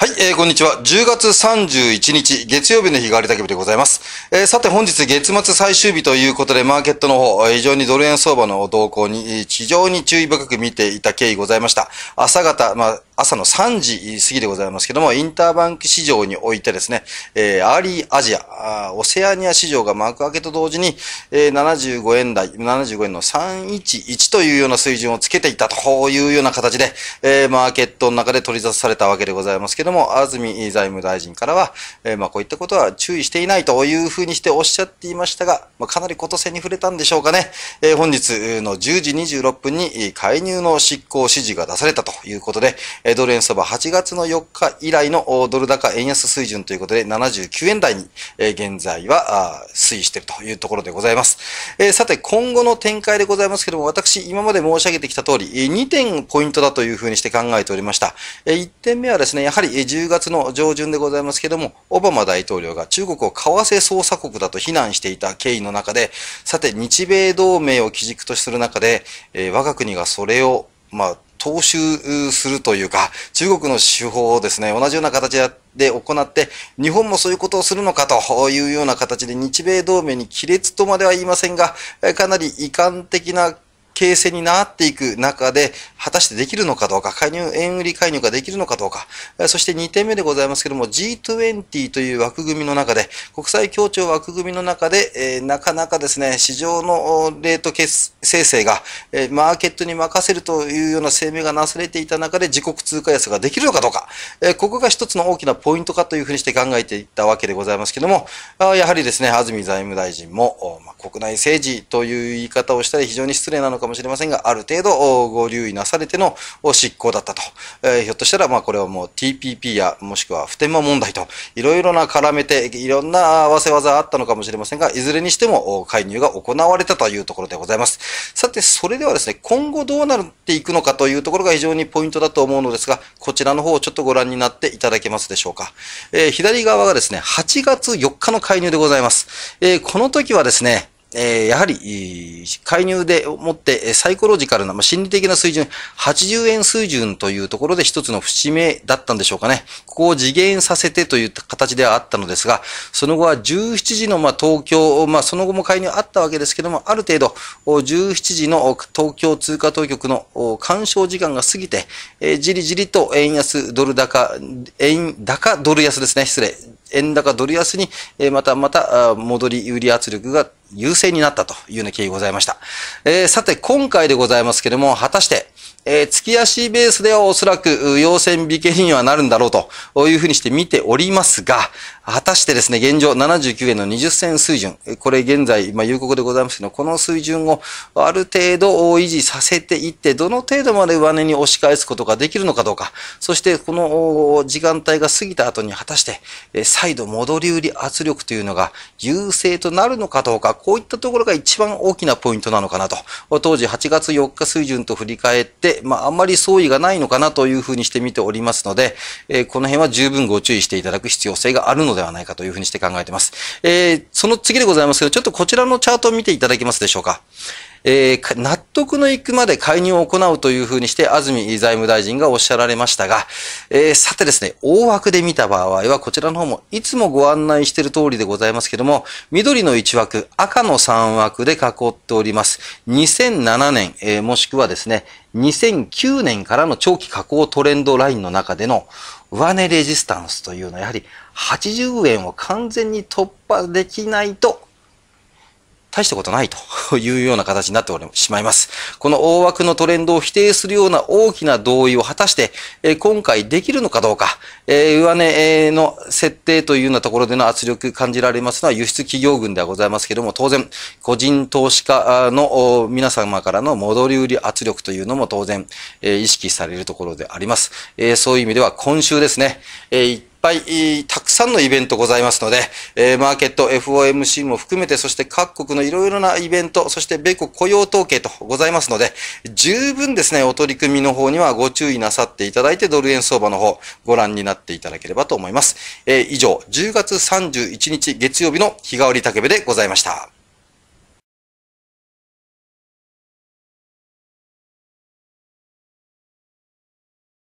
はい、えー、こんにちは。10月31日、月曜日の日替わりけびでございます。えー、さて本日月末最終日ということで、マーケットの方、非常にドル円相場の動向に、非常に注意深く見ていた経緯ございました。朝方、まあ、朝の3時過ぎでございますけども、インターバンク市場においてですね、えー、アーリーアジア、オセアニア市場が幕開けと同時に、えー、75円台、75円の311というような水準をつけていたというような形で、えー、マーケットの中で取り出されたわけでございますけども、安住財務大臣からは、えー、まあこういったことは注意していないというふうにしておっしゃっていましたが、まあ、かなりことせに触れたんでしょうかね。えー、本日の10時26分に介入の執行指示が出されたということで、ドル円相場8月の4日以来のドル高円安水準ということで、79円台に現在は推移しているというところでございます。さて、今後の展開でございますけども、私、今まで申し上げてきた通り、2点ポイントだというふうにして考えておりました。1点目はですね、やはり10月の上旬でございますけども、オバマ大統領が中国を為替操作国だと非難していた経緯の中で、さて、日米同盟を基軸とする中で、我が国がそれを、まあ、踏襲するというか、中国の手法をですね、同じような形で行って、日本もそういうことをするのかというような形で、日米同盟に亀裂とまでは言いませんが、かなり遺憾的な形成になっていく中で、果たしてできるのかどうか、介入、円売り介入ができるのかどうか、そして2点目でございますけども、G20 という枠組みの中で、国際協調枠組みの中で、えー、なかなかですね、市場のレート生成が、えー、マーケットに任せるというような声明がなされていた中で、自国通貨安ができるのかどうか、えー、ここが一つの大きなポイントかというふうにして考えていったわけでございますけども、あやはりですね、安住財務大臣も、国内政治という言い方をしたり非常に失礼なのかもしれませんが、ある程度ご留意なされての執行だったと。えー、ひょっとしたら、まあこれはもう TPP やもしくは普天間問題といろいろな絡めていろんな合わせ技あったのかもしれませんが、いずれにしても介入が行われたというところでございます。さて、それではですね、今後どうなっていくのかというところが非常にポイントだと思うのですが、こちらの方をちょっとご覧になっていただけますでしょうか。えー、左側がですね、8月4日の介入でございます。えー、この時はですね、えー、やはり、介入でもってサイコロジカルな、まあ、心理的な水準、80円水準というところで一つの節目だったんでしょうかね。ここを次元させてという形ではあったのですが、その後は17時の、ま東京、まあ、その後も介入あったわけですけども、ある程度、17時の東京通貨当局の干渉時間が過ぎて、えー、じりじりと円安ドル高、円高ドル安ですね、失礼。円高ドル安に、えまたまた戻り売り圧力が優勢になったというような経緯ございました。えー、さて、今回でございますけれども、果たして、えー、月足ベースではおそらく陽線引形にはなるんだろうというふうにして見ておりますが、果たしてですね、現状79円の20銭水準、これ現在、まあ、有効でございますけど、この水準をある程度維持させていって、どの程度まで上値に押し返すことができるのかどうか、そしてこの時間帯が過ぎた後に果たして、再度戻り売り圧力というのが優勢となるのかどうか、こういったところが一番大きなポイントなのかなと、当時8月4日水準と振り返って、まあ、あんまり相違がないのかなというふうにして見ておりますので、えー、この辺は十分ご注意していただく必要性があるのではないかというふうにして考えています。えー、その次でございますけど、ちょっとこちらのチャートを見ていただけますでしょうか。えー、納得のいくまで介入を行うというふうにして、安住財務大臣がおっしゃられましたが、えー、さてですね、大枠で見た場合は、こちらの方もいつもご案内している通りでございますけども、緑の1枠、赤の3枠で囲っております。2007年、えー、もしくはですね、2009年からの長期下降トレンドラインの中での上値レジスタンスというのはやはり80円を完全に突破できないと大したことないというような形になっておりしまいます。この大枠のトレンドを否定するような大きな同意を果たして、え今回できるのかどうか、え上値の設定というようなところでの圧力感じられますのは輸出企業群ではございますけれども、当然、個人投資家の皆様からの戻り売り圧力というのも当然、え意識されるところであります。えそういう意味では今週ですね、えーぱい、たくさんのイベントございますので、えー、マーケット、FOMC も含めて、そして各国のいろいろなイベント、そして米国雇用統計とございますので、十分ですね、お取り組みの方にはご注意なさっていただいて、ドル円相場の方、ご覧になっていただければと思います。えー、以上、10月31日月曜日の日替わり竹部でございました。